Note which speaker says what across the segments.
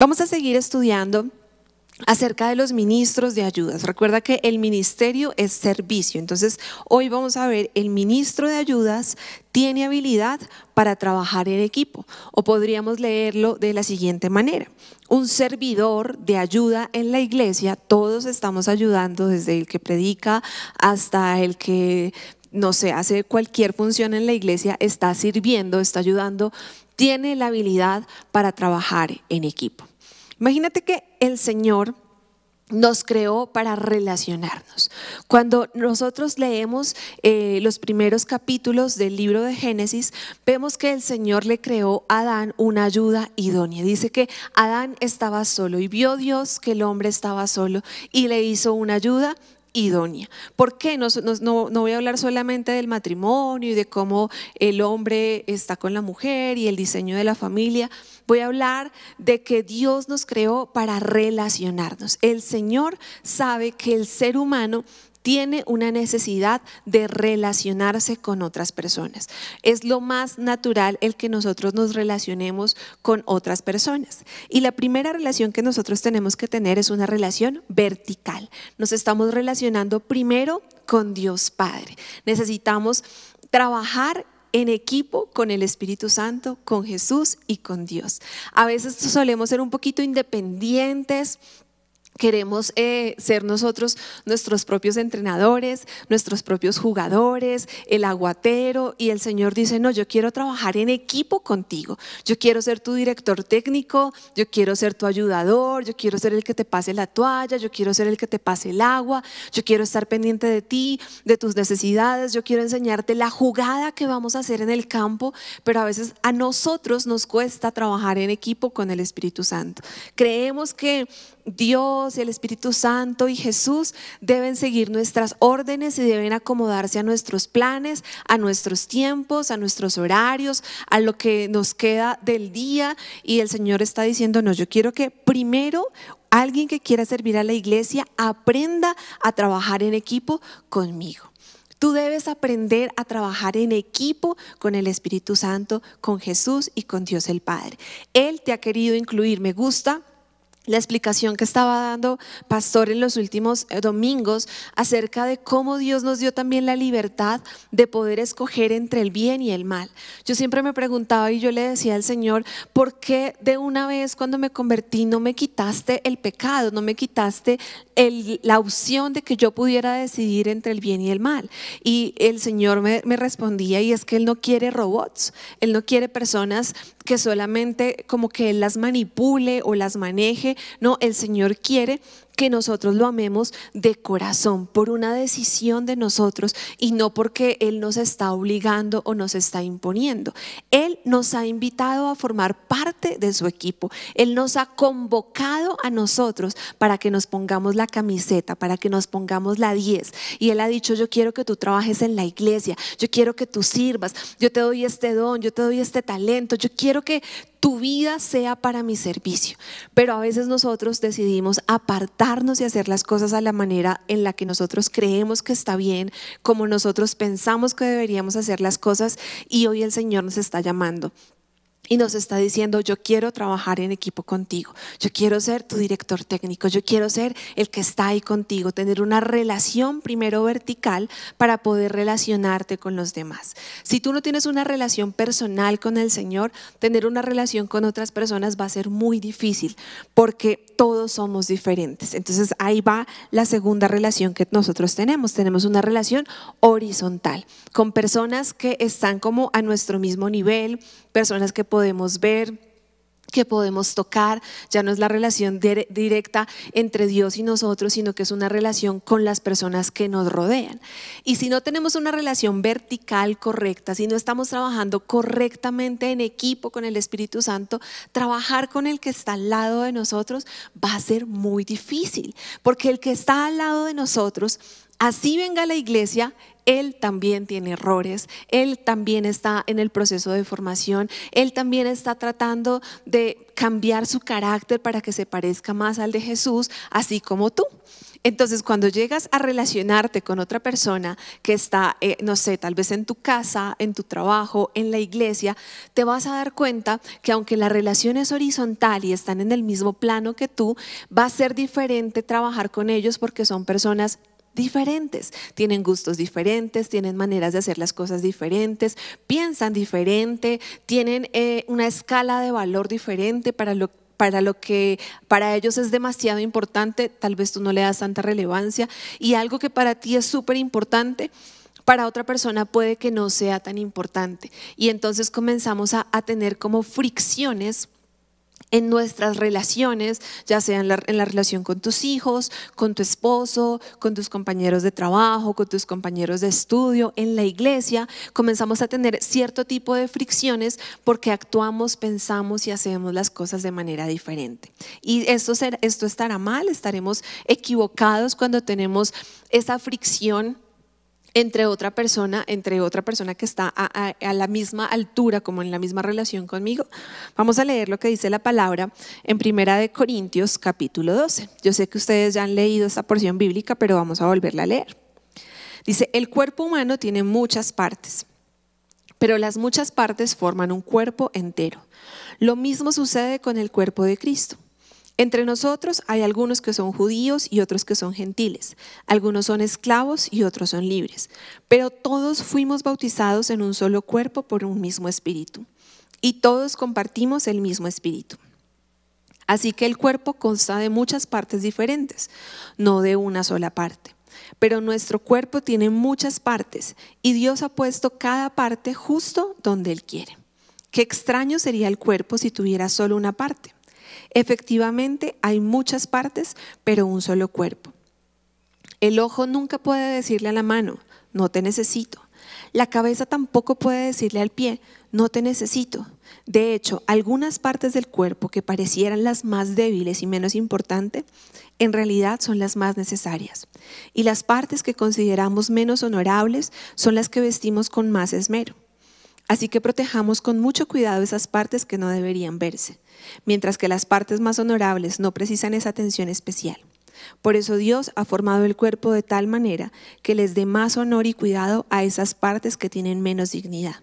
Speaker 1: Vamos a seguir estudiando acerca de los ministros de ayudas. Recuerda que el ministerio es servicio. Entonces, hoy vamos a ver, el ministro de ayudas tiene habilidad para trabajar en equipo. O podríamos leerlo de la siguiente manera. Un servidor de ayuda en la iglesia, todos estamos ayudando desde el que predica hasta el que no sé, hace cualquier función en la iglesia, está sirviendo, está ayudando, tiene la habilidad para trabajar en equipo. Imagínate que el Señor nos creó para relacionarnos. Cuando nosotros leemos eh, los primeros capítulos del libro de Génesis, vemos que el Señor le creó a Adán una ayuda idónea. Dice que Adán estaba solo y vio Dios que el hombre estaba solo y le hizo una ayuda idónea. ¿Por qué? No, no, voy a hablar solamente del matrimonio y de cómo el hombre está con la mujer y el diseño de la familia. Voy a hablar de que Dios nos creó para relacionarnos. El Señor sabe que el ser humano tiene una necesidad de relacionarse con otras personas. Es lo más natural el que nosotros nos relacionemos con otras personas. Y la primera relación que nosotros tenemos que tener es una relación vertical. Nos estamos relacionando primero con Dios Padre. Necesitamos trabajar en equipo con el Espíritu Santo, con Jesús y con Dios. A veces solemos ser un poquito independientes, Queremos eh, ser nosotros nuestros propios entrenadores, nuestros propios jugadores, el aguatero. Y el Señor dice, no, yo quiero trabajar en equipo contigo. Yo quiero ser tu director técnico, yo quiero ser tu ayudador, yo quiero ser el que te pase la toalla, yo quiero ser el que te pase el agua, yo quiero estar pendiente de ti, de tus necesidades, yo quiero enseñarte la jugada que vamos a hacer en el campo. Pero a veces a nosotros nos cuesta trabajar en equipo con el Espíritu Santo. Creemos que Dios, el Espíritu Santo y Jesús deben seguir nuestras órdenes y deben acomodarse a nuestros planes, a nuestros tiempos, a nuestros horarios, a lo que nos queda del día. Y el Señor está diciéndonos, yo quiero que primero alguien que quiera servir a la iglesia aprenda a trabajar en equipo conmigo. Tú debes aprender a trabajar en equipo con el Espíritu Santo, con Jesús y con Dios el Padre. Él te ha querido incluir. Me gusta la explicación que estaba dando Pastor en los últimos eh, domingos acerca de cómo Dios nos dio también la libertad de poder escoger entre el bien y el mal. Yo siempre me preguntaba y yo le decía al Señor, ¿por qué de una vez cuando me convertí no me quitaste el pecado, no me quitaste la opción de que yo pudiera decidir entre el bien y el mal? Y el Señor me, me respondía y es que Él no quiere robots, Él no quiere personas que solamente como que Él las manipule o las maneje no, el Señor quiere que nosotros lo amemos de corazón, por una decisión de nosotros y no porque Él nos está obligando o nos está imponiendo. Él nos ha invitado a formar parte de su equipo. Él nos ha convocado a nosotros para que nos pongamos la camiseta, para que nos pongamos la 10. Y Él ha dicho, yo quiero que tú trabajes en la iglesia, yo quiero que tú sirvas, yo te doy este don, yo te doy este talento, yo quiero que tu vida sea para mi servicio. Pero a veces nosotros decidimos apartar y hacer las cosas a la manera en la que nosotros creemos que está bien, como nosotros pensamos que deberíamos hacer las cosas y hoy el Señor nos está llamando y nos está diciendo, yo quiero trabajar en equipo contigo, yo quiero ser tu director técnico, yo quiero ser el que está ahí contigo, tener una relación primero vertical para poder relacionarte con los demás. Si tú no tienes una relación personal con el Señor, tener una relación con otras personas va a ser muy difícil porque todos somos diferentes. Entonces ahí va la segunda relación que nosotros tenemos. Tenemos una relación horizontal con personas que están como a nuestro mismo nivel, personas que podemos podemos ver, que podemos tocar, ya no es la relación directa entre Dios y nosotros, sino que es una relación con las personas que nos rodean. Y si no tenemos una relación vertical correcta, si no estamos trabajando correctamente en equipo con el Espíritu Santo, trabajar con el que está al lado de nosotros va a ser muy difícil, porque el que está al lado de nosotros, así venga la iglesia, él también tiene errores, Él también está en el proceso de formación, Él también está tratando de cambiar su carácter para que se parezca más al de Jesús, así como tú. Entonces, cuando llegas a relacionarte con otra persona que está, eh, no sé, tal vez en tu casa, en tu trabajo, en la iglesia, te vas a dar cuenta que aunque la relación es horizontal y están en el mismo plano que tú, va a ser diferente trabajar con ellos porque son personas diferentes, tienen gustos diferentes, tienen maneras de hacer las cosas diferentes, piensan diferente, tienen eh, una escala de valor diferente para lo que para lo que para ellos es demasiado importante, tal vez tú no le das tanta relevancia, y algo que para ti es súper importante, para otra persona puede que no sea tan importante. Y entonces comenzamos a, a tener como fricciones en nuestras relaciones, ya sea en la, relación con tus hijos, con tu esposo, con tus compañeros de trabajo, con tus compañeros de estudio, en la iglesia, comenzamos a tener cierto tipo de fricciones porque actuamos, pensamos y hacemos las cosas de manera diferente. Y esto, esto estará mal, estaremos equivocados cuando tenemos esa fricción entre otra persona, entre otra persona que está a, la misma altura, como en la misma relación conmigo. Vamos a leer lo que dice la palabra en Primera de Corintios capítulo 12. Yo sé que ustedes ya han leído esta porción bíblica, pero vamos a volverla a leer. Dice, el cuerpo humano tiene muchas partes, pero las muchas partes forman un cuerpo entero. Lo mismo sucede con el cuerpo de Cristo. Entre nosotros hay algunos que son judíos y otros que son gentiles, algunos son esclavos y otros son libres, pero todos fuimos bautizados en un solo cuerpo por un mismo espíritu, y todos compartimos el mismo espíritu. Así que el cuerpo consta de muchas partes diferentes, no de una sola parte. Pero nuestro cuerpo tiene muchas partes y Dios ha puesto cada parte justo donde Él quiere. Qué extraño sería el cuerpo si tuviera solo una parte. Efectivamente, hay muchas partes, pero un solo cuerpo. El ojo nunca puede decirle a la mano, no te necesito. La cabeza tampoco puede decirle al pie, no te necesito. De hecho, algunas partes del cuerpo que parecieran las más débiles y menos importantes, en realidad son las más necesarias. Y las partes que consideramos menos honorables son las que vestimos con más esmero. Así que protejamos con mucho cuidado esas partes que no deberían verse, mientras que las partes más honorables no precisan esa atención especial. Por eso Dios ha formado el cuerpo de tal manera que les dé más honor y cuidado a esas partes que tienen menos dignidad.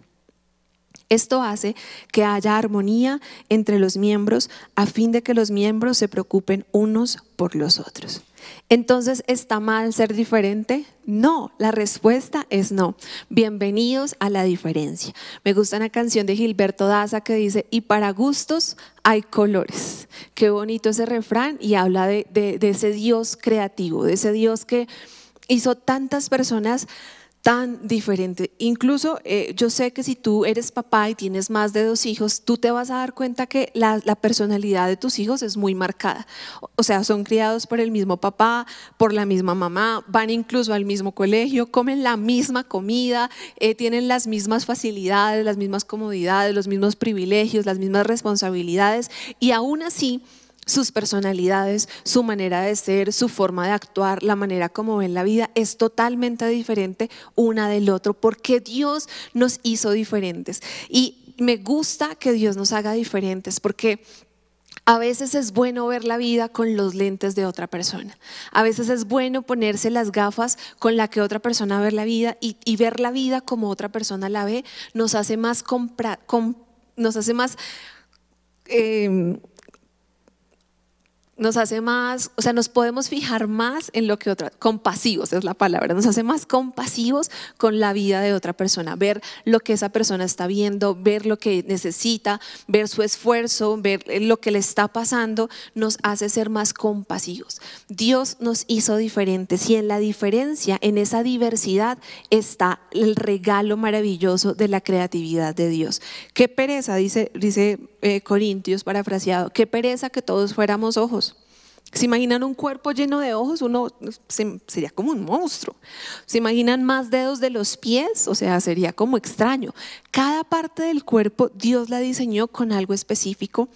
Speaker 1: Esto hace que haya armonía entre los miembros a fin de que los miembros se preocupen unos por los otros. Entonces, ¿está mal ser diferente? No, la respuesta es no. Bienvenidos a la diferencia. Me gusta una canción de Gilberto Daza que dice, y para gustos hay colores. Qué bonito ese refrán y habla de, de ese Dios creativo, de ese Dios que hizo tantas personas tan diferente. Incluso eh, yo sé que si tú eres papá y tienes más de dos hijos, tú te vas a dar cuenta que la, personalidad de tus hijos es muy marcada. O sea, son criados por el mismo papá, por la misma mamá, van incluso al mismo colegio, comen la misma comida, eh, tienen las mismas facilidades, las mismas comodidades, los mismos privilegios, las mismas responsabilidades y aún así sus personalidades, su manera de ser, su forma de actuar, la manera como ven la vida es totalmente diferente una del otro, porque Dios nos hizo diferentes. Y me gusta que Dios nos haga diferentes, porque a veces es bueno ver la vida con los lentes de otra persona. A veces es bueno ponerse las gafas con la que otra persona ve la vida y, ver la vida como otra persona la ve nos hace más compra, nos hace más em, nos hace más, o sea, nos podemos fijar más en lo que otra, compasivos es la palabra, nos hace más compasivos con la vida de otra persona, ver lo que esa persona está viendo, ver lo que necesita, ver su esfuerzo, ver eh, lo que le está pasando, nos hace ser más compasivos. Dios nos hizo diferentes y en la diferencia, en esa diversidad está el regalo maravilloso de la creatividad de Dios. Qué pereza, dice, dice eh, Corintios parafraseado, qué pereza que todos fuéramos ojos. ¿Se imaginan un cuerpo lleno de ojos? Uno sería como un monstruo. ¿Se imaginan más dedos de los pies? O sea, sería como extraño. Cada parte del cuerpo Dios la diseñó con algo específico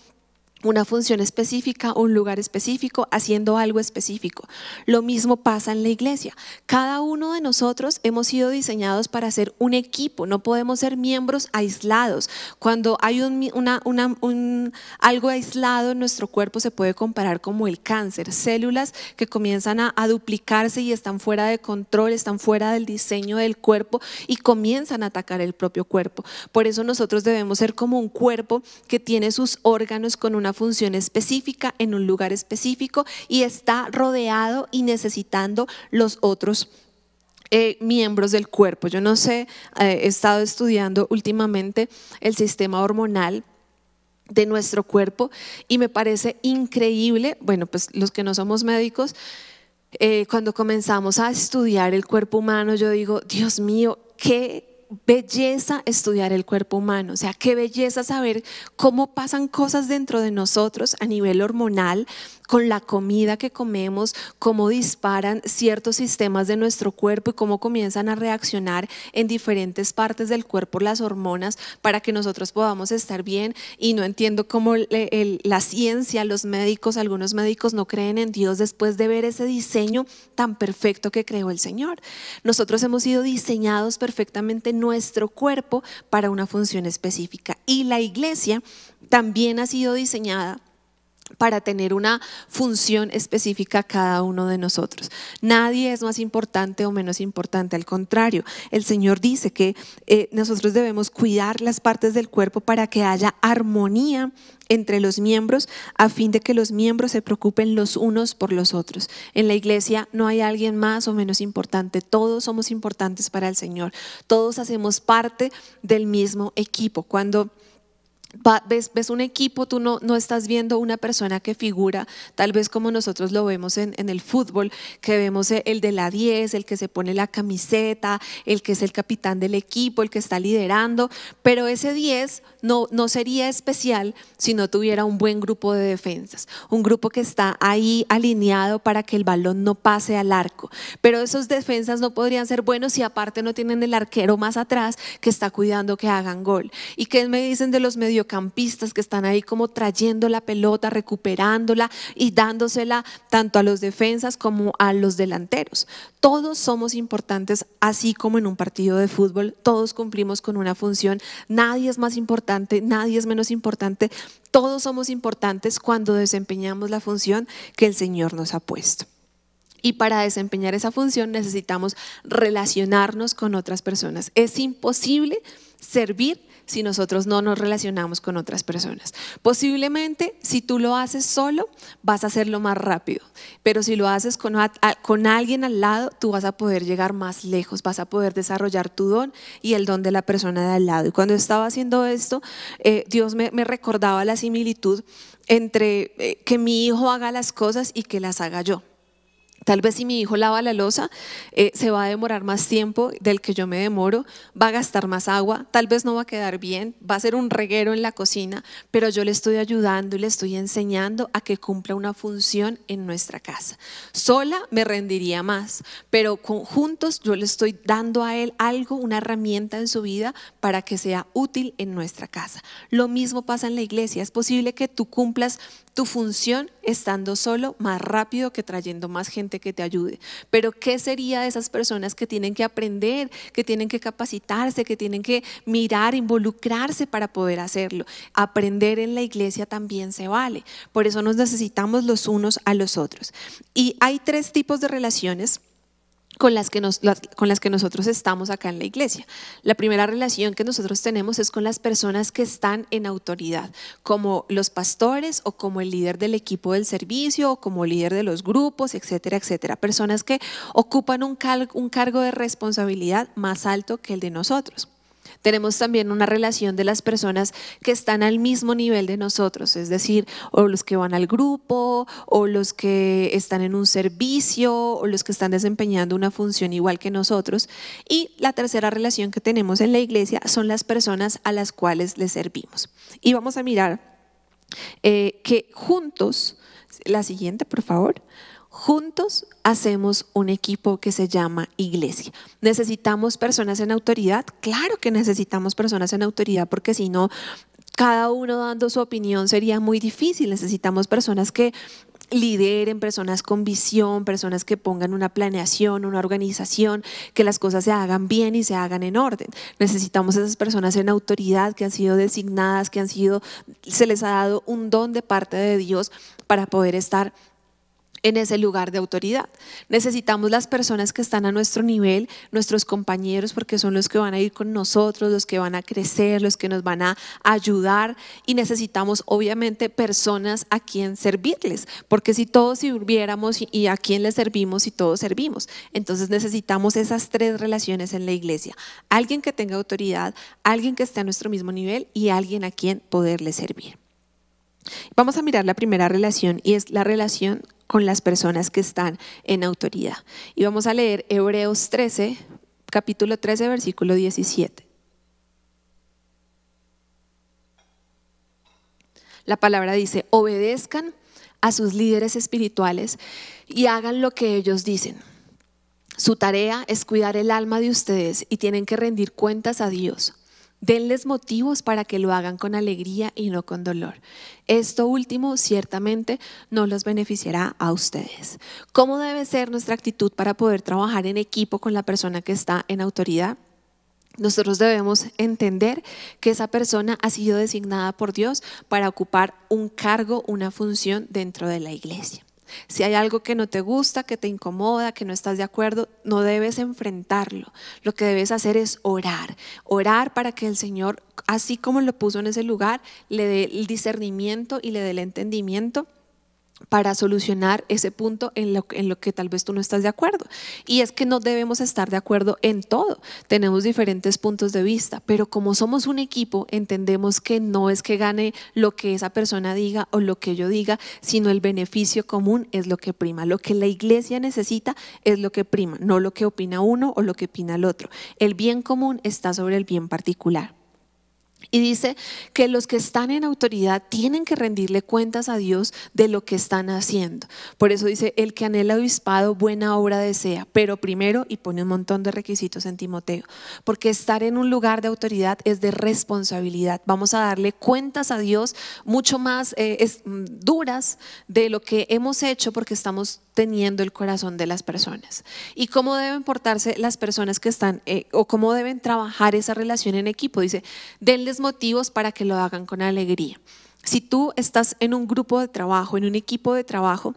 Speaker 1: una función específica, un lugar específico, haciendo algo específico. Lo mismo pasa en la iglesia. Cada uno de nosotros hemos sido diseñados para ser un equipo, no podemos ser miembros aislados. Cuando hay algo aislado en nuestro cuerpo se puede comparar como el cáncer, células que comienzan a duplicarse y están fuera de control, están fuera del diseño del cuerpo y comienzan a atacar el propio cuerpo. Por eso nosotros debemos ser como un cuerpo que tiene sus órganos con una función específica en un lugar específico y está rodeado y necesitando los otros eh, miembros del cuerpo. Yo no sé, eh, he estado estudiando últimamente el sistema hormonal de nuestro cuerpo y me parece increíble, bueno, pues los que no somos médicos, eh, cuando comenzamos a estudiar el cuerpo humano, yo digo, Dios mío, qué belleza estudiar el cuerpo humano, o sea, qué belleza saber cómo pasan cosas dentro de nosotros a nivel hormonal, con la comida que comemos, cómo disparan ciertos sistemas de nuestro cuerpo y cómo comienzan a reaccionar en diferentes partes del cuerpo las hormonas para que nosotros podamos estar bien. Y no entiendo cómo la ciencia, los médicos, algunos médicos no creen en Dios después de ver ese diseño tan perfecto que creó el Señor. Nosotros hemos sido diseñados perfectamente nuestro cuerpo para una función específica. Y la iglesia también ha sido diseñada para tener una función específica cada uno de nosotros. Nadie es más importante o menos importante, al contrario, el Señor dice que eh, nosotros debemos cuidar las partes del cuerpo para que haya armonía entre los miembros a fin de que los miembros se preocupen los unos por los otros. En la iglesia no hay alguien más o menos importante, todos somos importantes para el Señor, todos hacemos parte del mismo equipo. Cuando ves, ves, un equipo, tú no, no, estás viendo una persona que figura, tal vez como nosotros lo vemos en, en el fútbol, que vemos eh, el de la 10, el que se pone la camiseta, el que es el capitán del equipo, el que está liderando, pero ese 10 no, no sería especial si no tuviera un buen grupo de defensas, un grupo que está ahí alineado para que el balón no pase al arco. Pero esos defensas no podrían ser buenos si aparte no tienen el arquero más atrás que está cuidando que hagan gol. ¿Y qué me dicen de los medios? mediocampistas que están ahí como trayendo la pelota, recuperándola y dándosela tanto a los defensas como a los delanteros. Todos somos importantes, así como en un partido de fútbol, todos cumplimos con una función, nadie es más importante, nadie es menos importante, todos somos importantes cuando desempeñamos la función que el Señor nos ha puesto. Y para desempeñar esa función necesitamos relacionarnos con otras personas. Es imposible servir si nosotros no nos relacionamos con otras personas. Posiblemente si tú lo haces solo, vas a hacerlo más rápido, pero si lo haces con, alguien al lado, tú vas a poder llegar más lejos, vas a poder desarrollar tu don y el don de la persona de al lado. Y cuando estaba haciendo esto, eh, Dios me, recordaba la similitud entre eh, que mi hijo haga las cosas y que las haga yo. Tal vez si mi hijo lava la losa, eh, se va a demorar más tiempo del que yo me demoro, va a gastar más agua, tal vez no va a quedar bien, va a ser un reguero en la cocina, pero yo le estoy ayudando y le estoy enseñando a que cumpla una función en nuestra casa. Sola me rendiría más, pero juntos yo le estoy dando a él algo, una herramienta en su vida para que sea útil en nuestra casa. Lo mismo pasa en la iglesia, es posible que tú cumplas tu función estando solo más rápido que trayendo más gente que te ayude. Pero ¿qué sería de esas personas que tienen que aprender, que tienen que capacitarse, que tienen que mirar, involucrarse para poder hacerlo? Aprender en la iglesia también se vale. Por eso nos necesitamos los unos a los otros. Y hay tres tipos de relaciones con las, que nos, con las que nosotros estamos acá en la iglesia. La primera relación que nosotros tenemos es con las personas que están en autoridad, como los pastores o como el líder del equipo del servicio o como líder de los grupos, etcétera, etcétera. Personas que ocupan un, un cargo de responsabilidad más alto que el de nosotros. Tenemos también una relación de las personas que están al mismo nivel de nosotros, es decir, o los que van al grupo, o los que están en un servicio, o los que están desempeñando una función igual que nosotros. Y la tercera relación que tenemos en la iglesia son las personas a las cuales les servimos. Y vamos a mirar eh, que juntos, la siguiente, por favor, Juntos hacemos un equipo que se llama iglesia. ¿Necesitamos personas en autoridad? Claro que necesitamos personas en autoridad porque si no, cada uno dando su opinión sería muy difícil. Necesitamos personas que lideren, personas con visión, personas que pongan una planeación, una organización, que las cosas se hagan bien y se hagan en orden. Necesitamos esas personas en autoridad que han sido designadas, que han sido, se les ha dado un don de parte de Dios para poder estar en ese lugar de autoridad. Necesitamos las personas que están a nuestro nivel, nuestros compañeros, porque son los que van a ir con nosotros, los que van a crecer, los que nos van a ayudar y necesitamos obviamente personas a quien servirles, porque si todos sirviéramos y a quien les servimos y todos servimos, entonces necesitamos esas tres relaciones en la iglesia. Alguien que tenga autoridad, alguien que esté a nuestro mismo nivel y alguien a quien poderle servir. Vamos a mirar la primera relación y es la relación con las personas que están en autoridad. Y vamos a leer Hebreos 13, capítulo 13, versículo 17. La palabra dice, obedezcan a sus líderes espirituales y hagan lo que ellos dicen. Su tarea es cuidar el alma de ustedes y tienen que rendir cuentas a Dios. Denles motivos para que lo hagan con alegría y no con dolor. Esto último ciertamente no los beneficiará a ustedes. ¿Cómo debe ser nuestra actitud para poder trabajar en equipo con la persona que está en autoridad? Nosotros debemos entender que esa persona ha sido designada por Dios para ocupar un cargo, una función dentro de la iglesia. Si hay algo que no te gusta, que te incomoda, que no estás de acuerdo, no debes enfrentarlo. Lo que debes hacer es orar. Orar para que el Señor, así como lo puso en ese lugar, le dé el discernimiento y le dé el entendimiento para solucionar ese punto en lo, que tal vez tú no estás de acuerdo. Y es que no debemos estar de acuerdo en todo. Tenemos diferentes puntos de vista, pero como somos un equipo, entendemos que no es que gane lo que esa persona diga o lo que yo diga, sino el beneficio común es lo que prima. Lo que la iglesia necesita es lo que prima, no lo que opina uno o lo que opina el otro. El bien común está sobre el bien particular. Y dice que los que están en autoridad tienen que rendirle cuentas a Dios de lo que están haciendo. Por eso dice, el que anhela obispado, buena obra desea, pero primero, y pone un montón de requisitos en Timoteo, porque estar en un lugar de autoridad es de responsabilidad. Vamos a darle cuentas a Dios mucho más eh, mm, duras de lo que hemos hecho porque estamos teniendo el corazón de las personas. Y cómo deben portarse las personas que están, eh, o cómo deben trabajar esa relación en equipo. Dice, denle motivos para que lo hagan con alegría. Si tú estás en un grupo de trabajo, en un equipo de trabajo,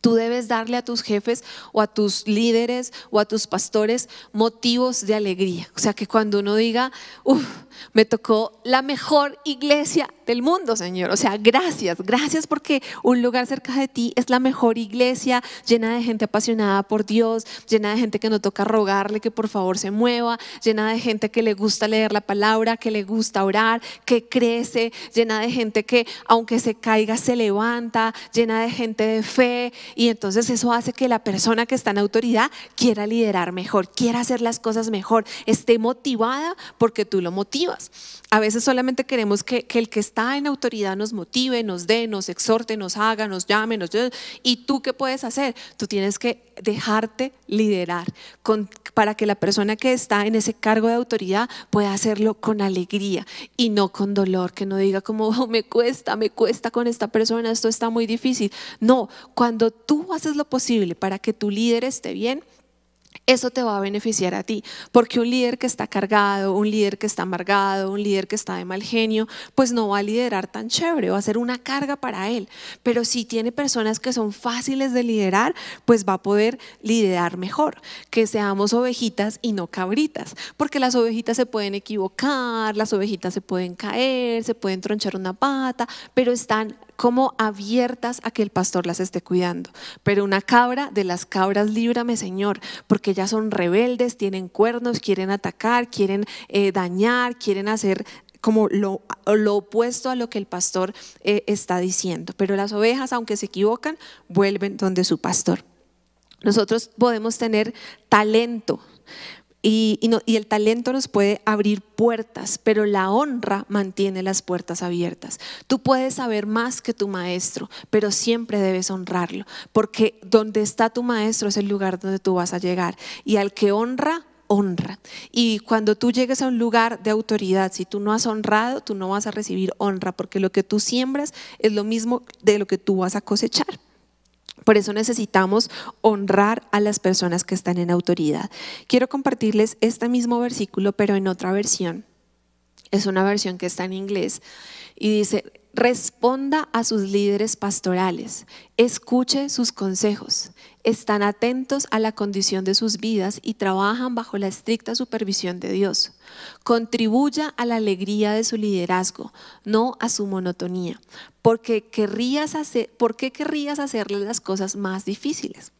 Speaker 1: Tú debes darle a tus jefes o a tus líderes o a tus pastores motivos de alegría. O sea, que cuando uno diga, uff, me tocó la mejor iglesia del mundo, Señor. O sea, gracias, gracias porque un lugar cerca de ti es la mejor iglesia, llena de gente apasionada por Dios, llena de gente que no toca rogarle que por favor se mueva, llena de gente que le gusta leer la palabra, que le gusta orar, que crece, llena de gente que aunque se caiga se levanta, llena de gente de fe. Y entonces eso hace que la persona que está en autoridad quiera liderar mejor, quiera hacer las cosas mejor, esté motivada porque tú lo motivas. A veces solamente queremos que, que el que está está en autoridad nos motive, nos dé, nos exhorte, nos haga, nos llame. Nos... ¿Y tú qué puedes hacer? Tú tienes que dejarte liderar para que la persona que está en ese cargo de autoridad pueda hacerlo con alegría y no con dolor, que no diga como oh, me cuesta, me cuesta con esta persona, esto está muy difícil. No, cuando tú haces lo posible para que tu líder esté bien, eso te va a beneficiar a ti, porque un líder que está cargado, un líder que está amargado, un líder que está de mal genio, pues no va a liderar tan chévere, va a ser una carga para él. Pero si tiene personas que son fáciles de liderar, pues va a poder liderar mejor, que seamos ovejitas y no cabritas, porque las ovejitas se pueden equivocar, las ovejitas se pueden caer, se pueden tronchar una pata, pero están como abiertas a que el pastor las esté cuidando. Pero una cabra de las cabras, líbrame Señor, porque ellas son rebeldes, tienen cuernos, quieren atacar, quieren eh, dañar, quieren hacer como lo, lo, opuesto a lo que el pastor eh, está diciendo. Pero las ovejas, aunque se equivocan, vuelven donde su pastor. Nosotros podemos tener talento y, el talento nos puede abrir puertas, pero la honra mantiene las puertas abiertas. Tú puedes saber más que tu maestro, pero siempre debes honrarlo, porque donde está tu maestro es el lugar donde tú vas a llegar. Y al que honra, honra. Y cuando tú llegues a un lugar de autoridad, si tú no has honrado, tú no vas a recibir honra, porque lo que tú siembras es lo mismo de lo que tú vas a cosechar. Por eso necesitamos honrar a las personas que están en autoridad. Quiero compartirles este mismo versículo, pero en otra versión es una versión que está en inglés, y dice, responda a sus líderes pastorales, escuche sus consejos, están atentos a la condición de sus vidas y trabajan bajo la estricta supervisión de Dios. Contribuya a la alegría de su liderazgo, no a su monotonía, porque querrías ¿por qué querrías hacerle las cosas más difíciles?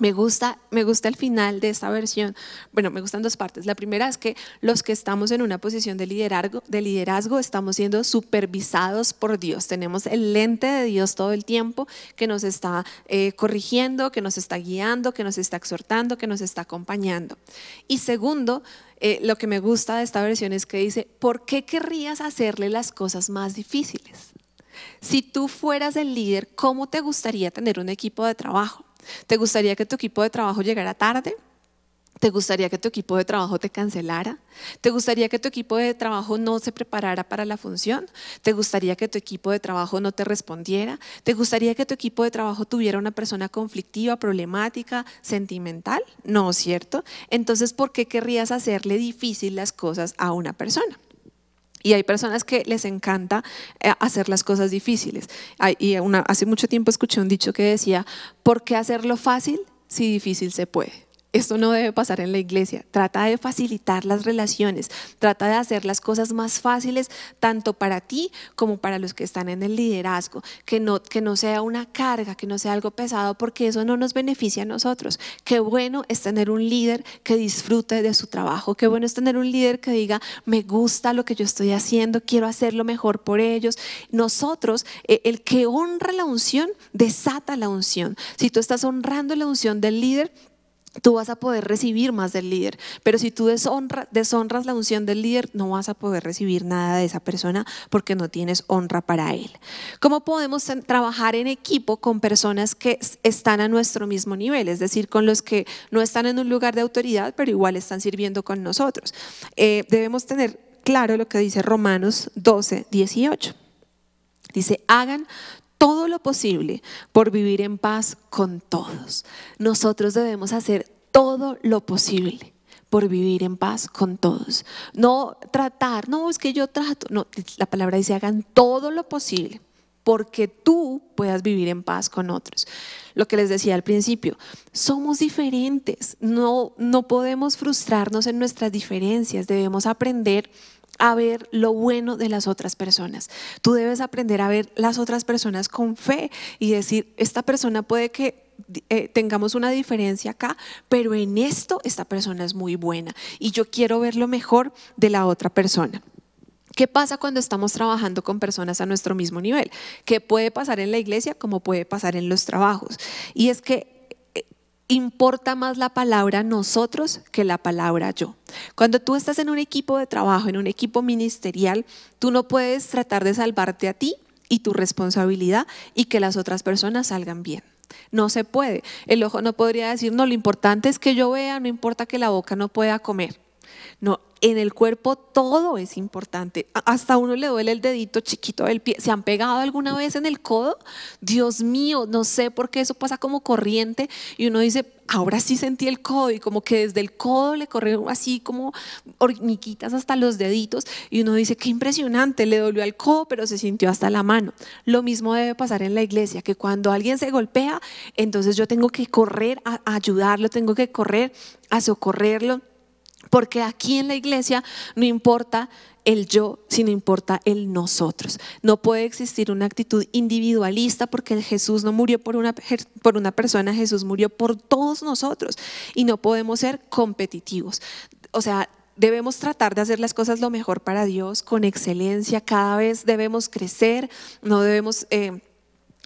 Speaker 1: Me gusta, me gusta el final de esta versión. Bueno, me gustan dos partes. La primera es que los que estamos en una posición de liderazgo, de liderazgo estamos siendo supervisados por Dios. Tenemos el lente de Dios todo el tiempo que nos está eh, corrigiendo, que nos está guiando, que nos está exhortando, que nos está acompañando. Y segundo, eh, lo que me gusta de esta versión es que dice, ¿por qué querrías hacerle las cosas más difíciles? Si tú fueras el líder, ¿cómo te gustaría tener un equipo de trabajo? ¿Te gustaría que tu equipo de trabajo llegara tarde? ¿Te gustaría que tu equipo de trabajo te cancelara? ¿Te gustaría que tu equipo de trabajo no se preparara para la función? ¿Te gustaría que tu equipo de trabajo no te respondiera? ¿Te gustaría que tu equipo de trabajo tuviera una persona conflictiva, problemática, sentimental? No, ¿cierto? Entonces, ¿por qué querrías hacerle difícil las cosas a una persona? Y hay personas que les encanta eh, hacer las cosas difíciles. Y hace mucho tiempo escuché un dicho que decía, ¿por qué hacerlo fácil si difícil se puede? Esto no debe pasar en la iglesia. Trata de facilitar las relaciones, trata de hacer las cosas más fáciles tanto para ti como para los que están en el liderazgo. Que no, que no sea una carga, que no sea algo pesado, porque eso no nos beneficia a nosotros. Qué bueno es tener un líder que disfrute de su trabajo. Qué bueno es tener un líder que diga, me gusta lo que yo estoy haciendo, quiero hacerlo mejor por ellos. Nosotros, eh, el que honra la unción, desata la unción. Si tú estás honrando la unción del líder, tú vas a poder recibir más del líder. Pero si tú deshonras la unción del líder, no vas a poder recibir nada de esa persona porque no tienes honra para él. ¿Cómo podemos trabajar en equipo con personas que están a nuestro mismo nivel? Es decir, con los que no están en un lugar de autoridad, pero igual están sirviendo con nosotros. Eh, debemos tener claro lo que dice Romanos 12, 18. Dice, hagan todo lo posible por vivir en paz con todos. Nosotros debemos hacer todo lo posible por vivir en paz con todos. No tratar, no es que yo trato, no, la palabra dice hagan todo lo posible porque tú puedas vivir en paz con otros. Lo que les decía al principio, somos diferentes, no, no podemos frustrarnos en nuestras diferencias, debemos aprender a ver lo bueno de las otras personas. Tú debes aprender a ver las otras personas con fe y decir, esta persona puede que eh, tengamos una diferencia acá, pero en esto esta persona es muy buena y yo quiero ver lo mejor de la otra persona. ¿Qué pasa cuando estamos trabajando con personas a nuestro mismo nivel? ¿Qué puede pasar en la iglesia como puede pasar en los trabajos? Y es que importa más la palabra nosotros que la palabra yo. Cuando tú estás en un equipo de trabajo, en un equipo ministerial, tú no puedes tratar de salvarte a ti y tu responsabilidad y que las otras personas salgan bien. No se puede. El ojo no podría decir, no, lo importante es que yo vea, no importa que la boca no pueda comer. No, en el cuerpo todo es importante. Hasta uno le duele el dedito chiquito del pie. ¿Se han pegado alguna mm. vez en el codo? Dios mío, no sé por qué eso pasa como corriente y uno dice, ahora sí sentí el codo y como que desde el codo le corrieron así como hormiguitas hasta los deditos y uno dice, qué impresionante, le dolió al codo pero se sintió hasta la mano. Lo mismo debe pasar en la iglesia, que cuando alguien se golpea, entonces yo tengo que correr a ayudarlo, tengo que correr a socorrerlo porque aquí en la iglesia no importa el yo, sino importa el nosotros. No puede existir una actitud individualista porque Jesús no murió por una, por una persona, Jesús murió por todos nosotros y no podemos ser competitivos. O sea, debemos tratar de hacer las cosas lo mejor para Dios, con excelencia, cada vez debemos crecer, no debemos... Eh,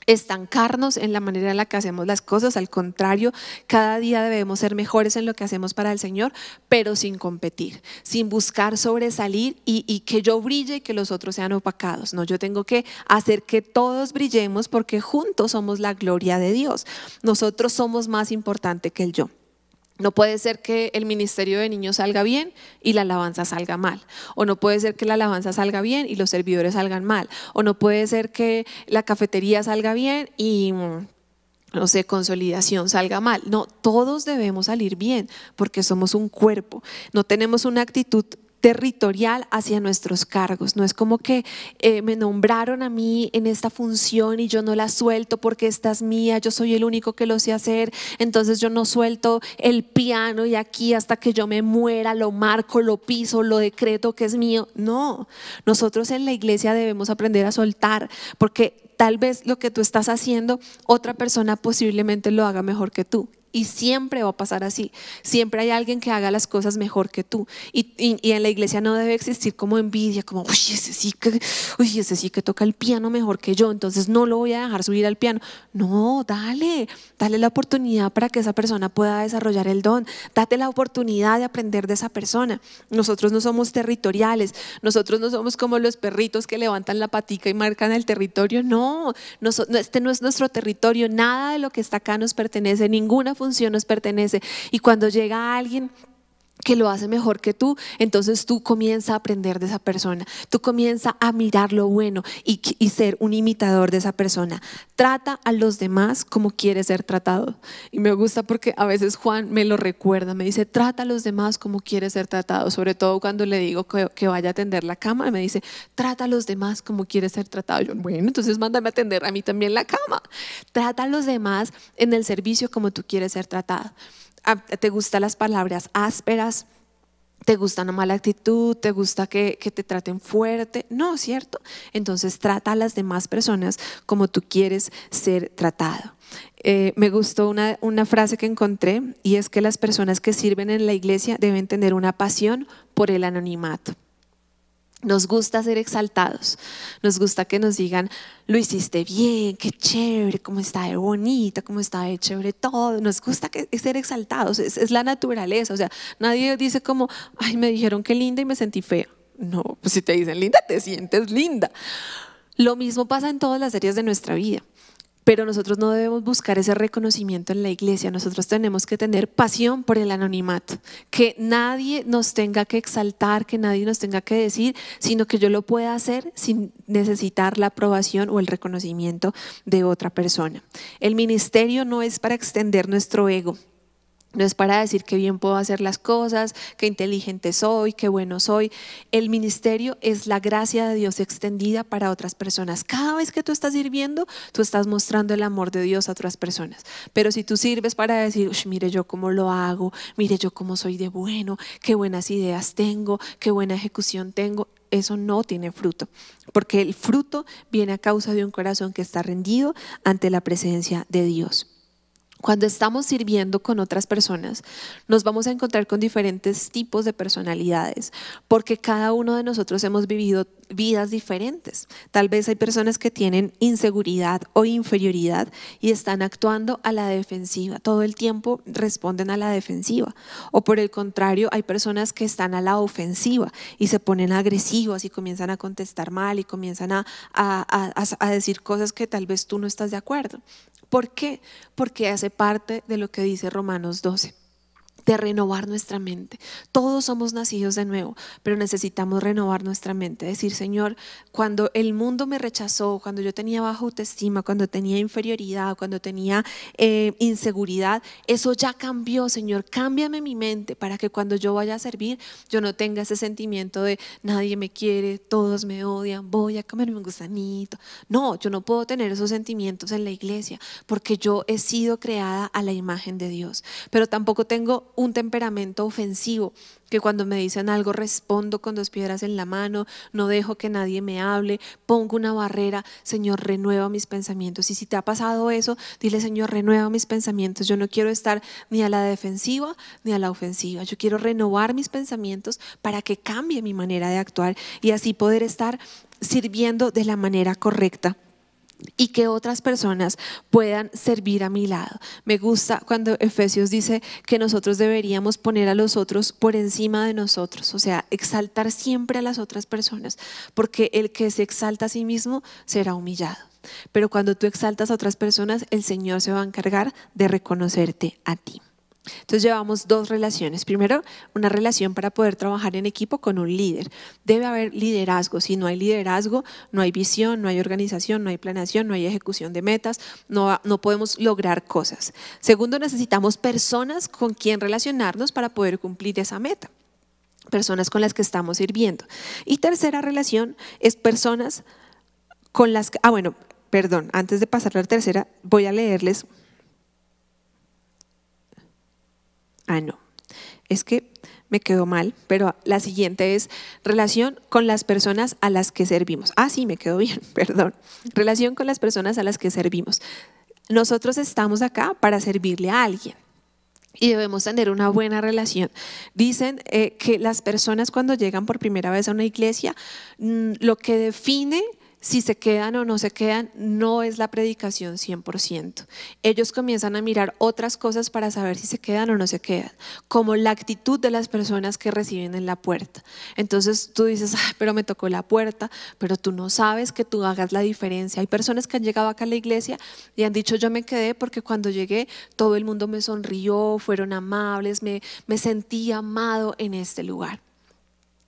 Speaker 1: estancarnos en la manera en la que hacemos las cosas, al contrario, cada día debemos ser mejores en lo que hacemos para el Señor, pero sin competir, sin buscar sobresalir y, que yo brille y que los otros sean opacados. No, yo tengo que hacer que todos brillemos porque juntos somos la gloria de Dios. Nosotros somos más importante que el yo. No puede ser que el ministerio de niños salga bien y la alabanza salga mal. O no puede ser que la alabanza salga bien y los servidores salgan mal. O no puede ser que la cafetería salga bien y mm, no sé, consolidación salga mal. No, todos debemos salir bien porque somos un cuerpo. No tenemos una actitud territorial hacia nuestros cargos. No es como que eh, me nombraron a mí en esta función y yo no la suelto porque esta es mía, yo soy el único que lo sé hacer, entonces yo no suelto el piano y aquí hasta que yo me muera lo marco, lo piso, lo decreto que es mío. No, nosotros en la iglesia debemos aprender a soltar porque tal vez lo que tú estás haciendo, otra persona posiblemente lo haga mejor que tú y siempre va a pasar así. Siempre hay alguien que haga las cosas mejor que tú. Y, y, en la iglesia no debe existir como envidia, como, uy, ese sí, que, uy, ese sí que toca el piano mejor que yo, entonces no lo voy a dejar subir al piano. No, dale, dale la oportunidad para que esa persona pueda desarrollar el don. Date la oportunidad de aprender de esa persona. Nosotros no somos territoriales, nosotros no somos como los perritos que levantan la patica y marcan el territorio. No, no este no es nuestro territorio. Nada de lo que está acá nos pertenece, ninguna función nos pertenece. Y cuando llega alguien que lo hace mejor que tú, entonces tú comienza a aprender de esa persona, tú comienza a mirar lo bueno y, ser un imitador de esa persona. Trata a los demás como quieres ser tratado. Y me gusta porque a veces Juan me lo recuerda, me dice, trata a los demás como quieres ser tratado, sobre todo cuando le digo que, vaya a atender la cama, me dice, trata a los demás como quieres ser tratado. Yo, bueno, entonces mándame a atender a mí también la cama. Trata a los demás en el servicio como tú quieres ser tratado. Ah, te gustan las palabras ásperas, te gusta una mala actitud, te gusta que, te traten fuerte. No, ¿cierto? Entonces trata a las demás personas como tú quieres ser tratado. Eh, me gustó una frase que encontré y es que las personas que sirven en la iglesia deben tener una pasión por el anonimato. Nos gusta ser exaltados, nos gusta que nos digan, lo hiciste bien, qué chévere, cómo está de bonita, cómo está de chévere todo. Nos gusta que, ser exaltados, es, la naturaleza. O sea, nadie dice como, ay, me dijeron que linda y me sentí fea. No, pues si te dicen linda, te sientes linda. Lo mismo pasa en todas las áreas de nuestra vida pero nosotros no debemos buscar ese reconocimiento en la iglesia, nosotros tenemos que tener pasión por el anonimato, que nadie nos tenga que exaltar, que nadie nos tenga que decir, sino que yo lo pueda hacer sin necesitar la aprobación o el reconocimiento de otra persona. El ministerio no es para extender nuestro ego, no es para decir que bien puedo hacer las cosas, que inteligente soy, que bueno soy. El ministerio es la gracia de Dios extendida para otras personas. Cada vez que tú estás sirviendo, tú estás mostrando el amor de Dios a otras personas. Pero si tú sirves para decir, mire yo cómo lo hago, mire yo cómo soy de bueno, qué buenas ideas tengo, qué buena ejecución tengo, eso no tiene fruto, porque el fruto viene a causa de un corazón que está rendido ante la presencia de Dios. Cuando estamos sirviendo con otras personas, nos vamos a encontrar con diferentes tipos de personalidades, porque cada uno de nosotros hemos vivido vidas diferentes. Tal vez hay personas que tienen inseguridad o inferioridad y están actuando a la defensiva, todo el tiempo responden a la defensiva. O por el contrario, hay personas que están a la ofensiva y se ponen agresivas y comienzan a contestar mal y comienzan a, decir cosas que tal vez tú no estás de acuerdo. ¿Por qué? Porque hace parte de lo que dice Romanos 12 de renovar nuestra mente. Todos somos nacidos de nuevo, pero necesitamos renovar nuestra mente. Decir, Señor, cuando el mundo me rechazó, cuando yo tenía baja autoestima, cuando tenía inferioridad, cuando tenía eh, inseguridad, eso ya cambió, Señor. Cámbiame mi mente para que cuando yo vaya a servir, yo no tenga ese sentimiento de nadie me quiere, todos me odian, voy a comerme un gusanito. No, yo no puedo tener esos sentimientos en la iglesia porque yo he sido creada a la imagen de Dios, pero tampoco tengo un temperamento ofensivo, que cuando me dicen algo respondo con dos piedras en la mano, no dejo que nadie me hable, pongo una barrera, Señor, renueva mis pensamientos. Y si te ha pasado eso, dile, Señor, renueva mis pensamientos. Yo no quiero estar ni a la defensiva ni a la ofensiva. Yo quiero renovar mis pensamientos para que cambie mi manera de actuar y así poder estar sirviendo de la manera correcta y que otras personas puedan servir a mi lado. Me gusta cuando Efesios dice que nosotros deberíamos poner a los otros por encima de nosotros, o sea, exaltar siempre a las otras personas, porque el que se exalta a sí mismo será humillado. Pero cuando tú exaltas a otras personas, el Señor se va a encargar de reconocerte a ti. Entonces llevamos dos relaciones. Primero, una relación para poder trabajar en equipo con un líder. Debe haber liderazgo. Si no hay liderazgo, no hay visión, no hay organización, no hay planeación, no hay ejecución de metas, no, no podemos lograr cosas. Segundo, necesitamos personas con quien relacionarnos para poder cumplir esa meta personas con las que estamos sirviendo. Y tercera relación es personas con las que, ah bueno, perdón, antes de pasar a la tercera, voy a leerles Ah, no. Es que me quedó mal, pero la siguiente es relación con las personas a las que servimos. Ah, sí, me quedó bien, perdón. Relación con las personas a las que servimos. Nosotros estamos acá para servirle a alguien y debemos tener una buena relación. Dicen eh, que las personas cuando llegan por primera vez a una iglesia, mm, lo que define si se quedan o no se quedan, no es la predicación 100%. Ellos comienzan a mirar otras cosas para saber si se quedan o no se quedan, como la actitud de las personas que reciben en la puerta. Entonces tú dices, ah, pero me tocó la puerta, pero tú no sabes que tú hagas la diferencia. Hay personas que han llegado acá a la iglesia y han dicho, yo me quedé porque cuando llegué todo el mundo me sonrió, fueron amables, me sentí amado en este lugar.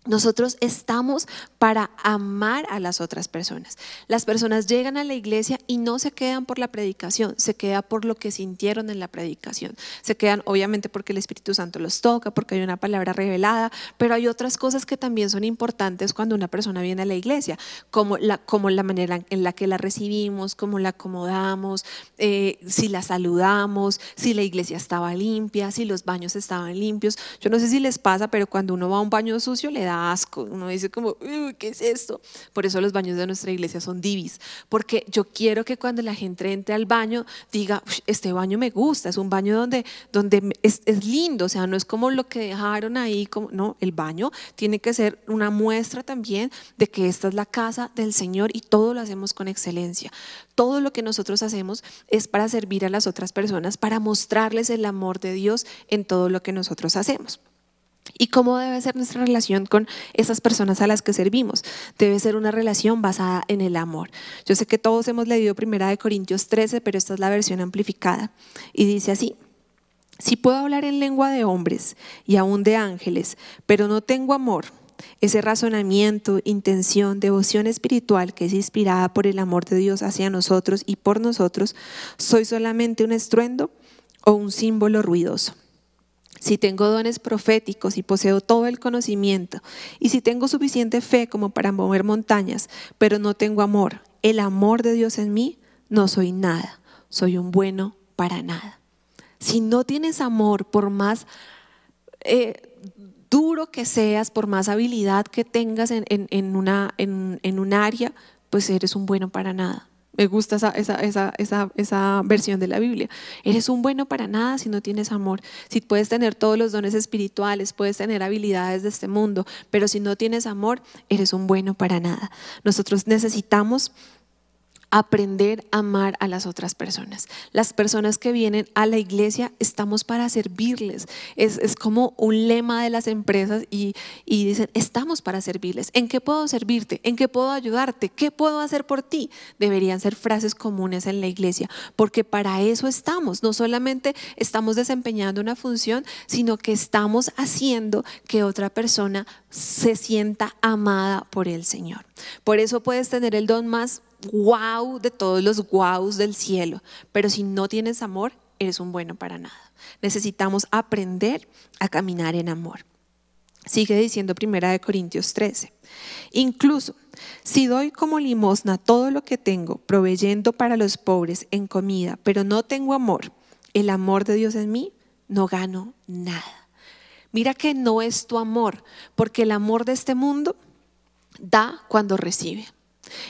Speaker 1: Nosotros estamos para amar a las otras personas. Las personas llegan a la iglesia y no se quedan por la predicación, se queda por lo que sintieron en la predicación. Se quedan obviamente porque el Espíritu Santo los toca, porque hay una palabra revelada, pero hay otras cosas que también son importantes cuando una persona viene a la iglesia, como la, como la manera en la que la recibimos, cómo la acomodamos, eh, si la saludamos, si la iglesia estaba limpia, si los baños estaban limpios. Yo no sé si les pasa, pero cuando uno va a un baño sucio le da asco, uno dice como, ¿qué es esto? Por eso los baños de nuestra iglesia son divis, porque yo quiero que cuando la gente entre al baño diga, este baño me gusta, es un baño donde, donde es, es lindo, o sea, no es como lo que dejaron ahí, como, no, el baño tiene que ser una muestra también de que esta es la casa del Señor y todo lo hacemos con excelencia. Todo lo que nosotros hacemos es para servir a las otras personas, para mostrarles el amor de Dios en todo lo que nosotros hacemos. ¿Y cómo debe ser nuestra relación con esas personas a las que servimos? Debe ser una relación basada en el amor. Yo sé que todos hemos leído Primera de Corintios 13, pero esta es la versión amplificada. Y dice así, si puedo hablar en lengua de hombres y aún de ángeles, pero no tengo amor, ese razonamiento, intención, devoción espiritual que es inspirada por el amor de Dios hacia nosotros y por nosotros, soy solamente un estruendo o un símbolo ruidoso si tengo dones proféticos y poseo todo el conocimiento, y si tengo suficiente fe como para mover montañas, pero no tengo amor, el amor de Dios en mí, no soy nada, soy un bueno para nada. Si no tienes amor, por más eh, duro que seas, por más habilidad que tengas en, una, en un área, pues eres un bueno para nada. Me gusta esa, versión de la Biblia. Eres un bueno para nada si no tienes amor. Si puedes tener todos los dones espirituales, puedes tener habilidades de este mundo, pero si no tienes amor, eres un bueno para nada. Nosotros necesitamos aprender a amar a las otras personas. Las personas que vienen a la iglesia estamos para servirles. Es, como un lema de las empresas y, y dicen, estamos para servirles. ¿En qué puedo servirte? ¿En qué puedo ayudarte? ¿Qué puedo hacer por ti? Deberían ser frases comunes en la iglesia, porque para eso estamos. No solamente estamos desempeñando una función, sino que estamos haciendo que otra persona se sienta amada por el Señor. Por eso puedes tener el don más wow de todos los guaus del cielo, pero si no tienes amor, eres un bueno para nada. Necesitamos aprender a caminar en amor. Sigue diciendo Primera de Corintios 13. Incluso si doy como limosna todo lo que tengo, proveyendo para los pobres en comida, pero no tengo amor, el amor de Dios en mí, no gano nada. Mira que no es tu amor, porque el amor de este mundo da cuando recibe.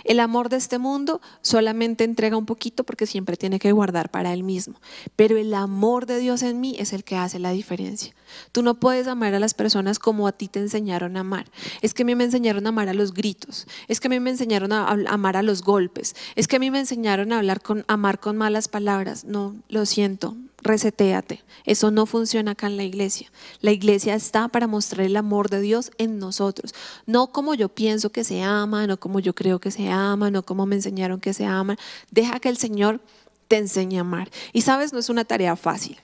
Speaker 1: El amor de este mundo solamente entrega un poquito porque siempre tiene que guardar para él mismo. Pero el amor de Dios en mí es el que hace la diferencia. Tú no puedes amar a las personas como a ti te enseñaron a amar. Es que a mí me enseñaron a amar a los gritos. Es que a mí me enseñaron a amar a los golpes. Es que a mí me enseñaron a hablar con, amar con malas palabras. No, lo siento, reseteate. Eso no funciona acá en la iglesia. La iglesia está para mostrar el amor de Dios en nosotros. No como yo pienso que se ama, no como yo creo que se ama, no como me enseñaron que se ama. Deja que el Señor te enseñe a amar. Y sabes, no es una tarea fácil.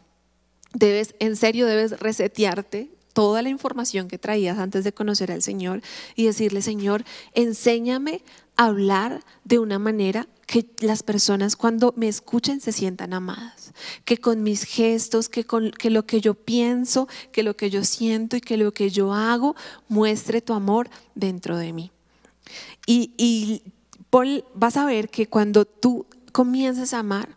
Speaker 1: Debes, en serio, debes resetearte toda la información que traías antes de conocer al Señor y decirle, Señor, enséñame hablar de una manera que las personas cuando me escuchen se sientan amadas, que con mis gestos, que con lo que yo pienso, que lo que yo siento y que lo que yo hago muestre tu amor dentro de mí. Y, y Paul, vas a ver que cuando tú comiences a amar,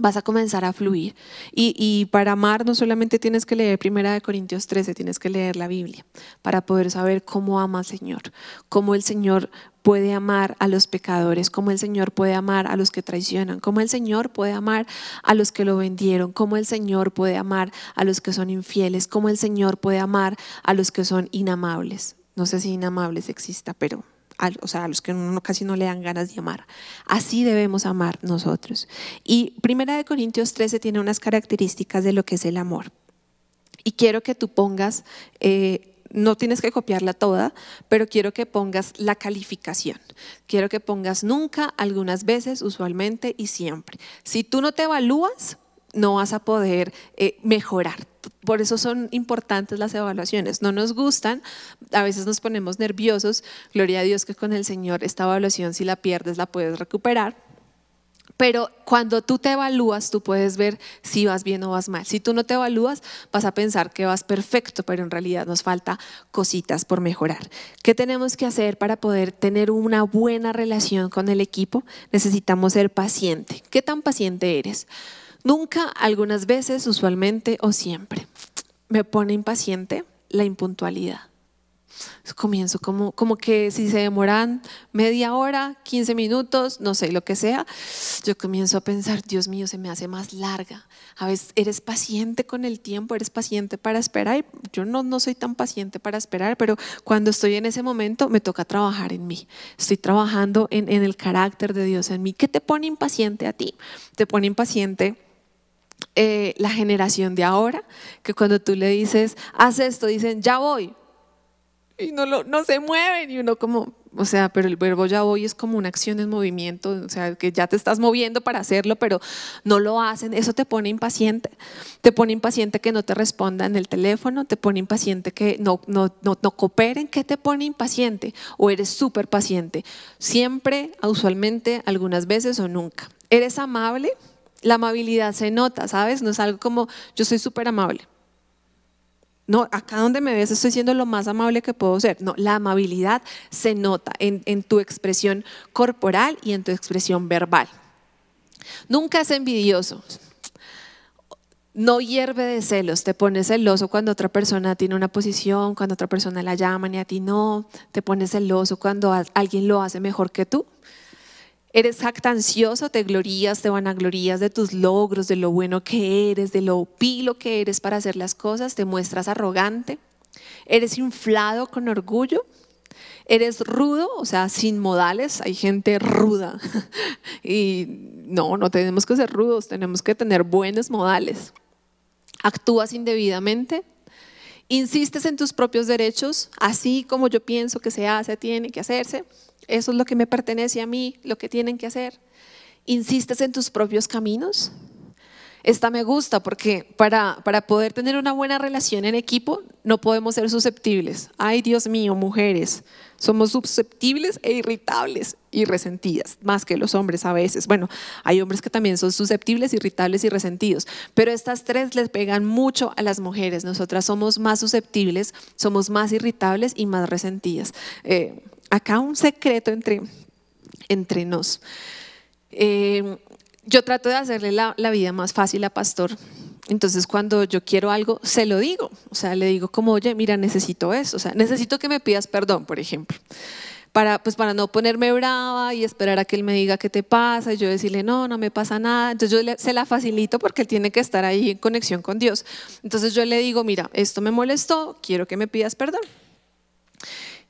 Speaker 1: vas a comenzar a fluir. Y, para amar no solamente tienes que leer Primera de Corintios 13, tienes que leer la Biblia para poder saber cómo ama el Señor, cómo el Señor puede amar a los pecadores, cómo el Señor puede amar a los que traicionan, cómo el Señor puede amar a los que lo vendieron, cómo el Señor puede amar a los que son infieles, cómo el Señor puede amar a los que son inamables. No sé si inamables exista, pero o sea, a los que uno casi no le dan ganas de amar. Así debemos amar nosotros. Y Primera de Corintios 13 tiene unas características de lo que es el amor. Y quiero que tú pongas, eh, no tienes que copiarla toda, pero quiero que pongas la calificación. Quiero que pongas nunca, algunas veces, usualmente y siempre. Si tú no te evalúas, no vas a poder eh, mejorar. Por eso son importantes las evaluaciones. No nos gustan, a veces nos ponemos nerviosos. Gloria a Dios que con el Señor esta evaluación, si la pierdes, la puedes recuperar. Pero cuando tú te evalúas, tú puedes ver si vas bien o vas mal. Si tú no te evalúas, vas a pensar que vas perfecto, pero en realidad nos falta cositas por mejorar. ¿Qué tenemos que hacer para poder tener una buena relación con el equipo? Necesitamos ser paciente. ¿Qué tan paciente eres? Nunca, algunas veces, usualmente o siempre. Me pone impaciente la impuntualidad. Comienzo como, como que si se demoran media hora, 15 minutos, no sé, lo que sea, yo comienzo a pensar, Dios mío, se me hace más larga. A veces eres paciente con el tiempo, eres paciente para esperar. Yo no, no soy tan paciente para esperar, pero cuando estoy en ese momento me toca trabajar en mí. Estoy trabajando en, en el carácter de Dios en mí. ¿Qué te pone impaciente a ti? Te pone impaciente eh, la generación de ahora, que cuando tú le dices, haz esto, dicen, ya voy. Y no, lo, no se mueven y uno como, o sea, pero el verbo ya voy es como una acción en movimiento, o sea, que ya te estás moviendo para hacerlo, pero no lo hacen. Eso te pone impaciente. Te pone impaciente que no te respondan el teléfono, te pone impaciente que no, no, no, no cooperen. ¿Qué te pone impaciente? O eres súper paciente. Siempre, usualmente, algunas veces o nunca. ¿Eres amable? la amabilidad se nota, ¿sabes? No es algo como yo soy súper amable. No, acá donde me ves estoy siendo lo más amable que puedo ser. No, la amabilidad se nota en, tu expresión corporal y en tu expresión verbal. Nunca es envidioso. No hierve de celos, te pones celoso cuando otra persona tiene una posición, cuando otra persona la llama y a ti no, te pones celoso cuando alguien lo hace mejor que tú, Eres jactancioso, te glorías, te vanaglorías de tus logros, de lo bueno que eres, de lo pilo que eres para hacer las cosas, te muestras arrogante, eres inflado con orgullo, eres rudo, o sea, sin modales, hay gente ruda. y no, no tenemos que ser rudos, tenemos que tener buenos modales. Actúas indebidamente, insistes en tus propios derechos, así como yo pienso que se hace, tiene que hacerse eso es lo que me pertenece a mí, lo que tienen que hacer. ¿Insistes en tus propios caminos? Esta me gusta porque para, poder tener una buena relación en equipo no podemos ser susceptibles. Ay, Dios mío, mujeres, somos susceptibles e irritables y resentidas, más que los hombres a veces. Bueno, hay hombres que también son susceptibles, irritables y resentidos, pero estas tres les pegan mucho a las mujeres. Nosotras somos más susceptibles, somos más irritables y más resentidas. Eh, acá un secreto entre, entre nos. Eh, yo trato de hacerle la, la, vida más fácil a Pastor. Entonces cuando yo quiero algo, se lo digo. O sea, le digo como, oye, mira, necesito eso O sea, necesito que me pidas perdón, por ejemplo. Para, pues para no ponerme brava y esperar a que él me diga qué te pasa y yo decirle, no, no me pasa nada. Entonces yo se la facilito porque él tiene que estar ahí en conexión con Dios. Entonces yo le digo, mira, esto me molestó, quiero que me pidas perdón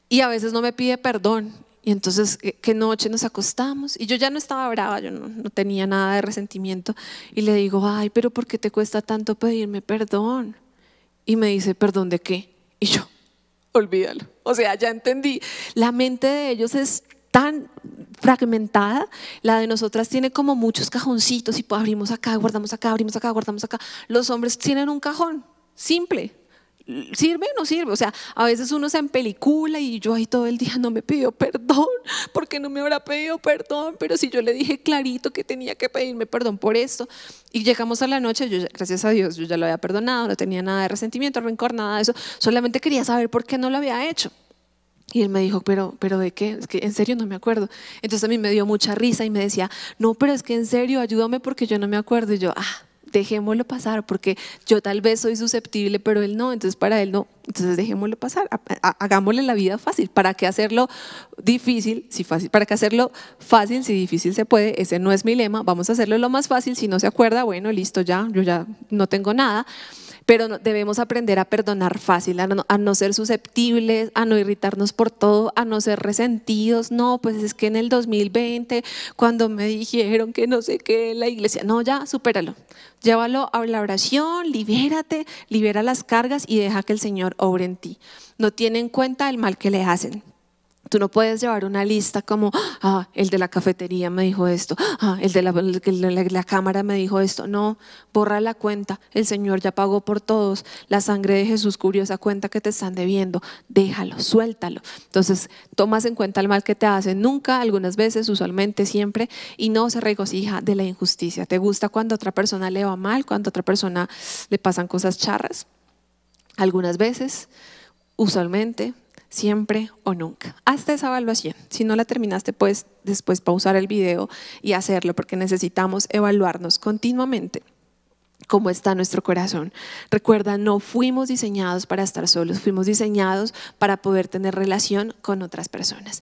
Speaker 1: y a veces no me pide perdón. Y entonces, eh, ¿qué noche nos acostamos? Y yo ya no estaba brava, yo no, tenía nada de resentimiento. Y le digo, ay, pero ¿por qué te cuesta tanto pedirme perdón? Y me dice, ¿perdón de qué? Y yo, olvídalo. O sea, ya entendí. La mente de ellos es tan fragmentada, la de nosotras tiene como muchos cajoncitos y pues abrimos acá, guardamos acá, abrimos acá, guardamos acá. Los hombres tienen un cajón simple, ¿Sirve o no sirve? O sea, a veces uno se en película y yo ahí todo el día no me pidió perdón, porque no me habrá pedido perdón, pero si yo le dije clarito que tenía que pedirme perdón por esto, y llegamos a la noche, yo gracias a Dios, yo ya lo había perdonado, no tenía nada de resentimiento, rencor, nada de eso, solamente quería saber por qué no lo había hecho. Y él me dijo, pero, pero de qué? Es que en serio no me acuerdo. Entonces a mí me dio mucha risa y me decía, no, pero es que en serio, ayúdame porque yo no me acuerdo. Y yo, ah, dejémoslo pasar, porque yo tal vez soy susceptible, pero él no, entonces para él no, entonces dejémoslo pasar, hagámosle la vida fácil, ¿para qué hacerlo difícil si fácil? ¿Para qué hacerlo fácil si difícil se puede? Ese no es mi lema, vamos a hacerlo lo más fácil, si no se acuerda, bueno, listo ya, yo ya no tengo nada pero debemos aprender a perdonar fácil, a no, ser susceptibles, a no irritarnos por todo, a no ser resentidos. No, pues es que en el 2020, cuando me dijeron que no sé qué la iglesia, no, ya, supéralo. Llévalo a la oración, libérate, libera las cargas y deja que el Señor obre en ti. No tiene en cuenta el mal que le hacen Tú no puedes llevar una lista como, ah, el de la cafetería me dijo esto, ah, el de la, cámara me dijo esto. No, borra la cuenta. El Señor ya pagó por todos. La sangre de Jesús cubrió esa cuenta que te están debiendo. Déjalo, suéltalo. Entonces, tomas en cuenta el mal que te hacen nunca, algunas veces, usualmente, siempre, y no se regocija de la injusticia. ¿Te gusta cuando a otra persona le va mal, cuando a otra persona le pasan cosas charras? Algunas veces, usualmente, siempre o nunca. Hasta esa evaluación. Si no la terminaste, puedes después pausar el video y hacerlo porque necesitamos evaluarnos continuamente cómo está nuestro corazón. Recuerda, no fuimos diseñados para estar solos, fuimos diseñados para poder tener relación con otras personas.